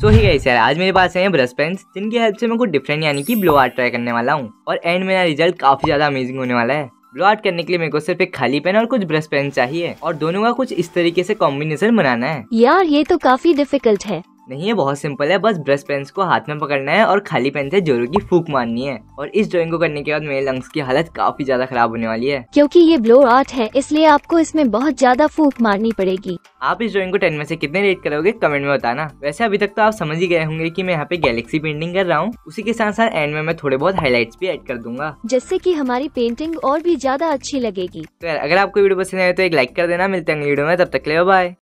सो ही guys यार आज मेरे पास है ब्रश पेन जिनकी हेल्प से मैं कुछ डिफरेंट यानी कि ब्लो आर्ट ट्राई करने वाला हूँ और एंड मेरा रिजल्ट काफी ज्यादा अमेजिंग होने वाला है ब्लो आर्ट करने के लिए मेरे को सिर्फ एक खाली पेन और कुछ ब्रश पेन चाहिए और दोनों का कुछ इस तरीके से कॉम्बिनेशन बनाना है यार ये तो काफी डिफिकल्ट है नहीं है बहुत सिंपल है बस ब्रश पेन को हाथ में पकड़ना है और खाली पेन से जोरों की फूक मारनी है और इस ड्राइंग को करने के बाद मेरे लंग्स की हालत काफी ज्यादा खराब होने वाली है क्योंकि ये ब्लो आर्ट है इसलिए आपको इसमें बहुत ज्यादा फूक मारनी पड़ेगी आप इस ड्राइंग को टेन में से कितने रेट करोगे कमेंट में बताना वैसे अभी तक तो आप समझ ही गए होंगे की मैं यहाँ पे गैलेक्सी पेंटिंग कर रहा हूँ उसी के साथ साथ एंड में मैं थोड़े बहुत हाईलाइट भी एड कर दूंगा जिससे की हमारी पेंटिंग और भी ज्यादा अच्छी लगेगी तो अगर आपको वीडियो पसंद आए तो एक लाइक कर देना मिलते हैं वीडियो में तब तक ले बाय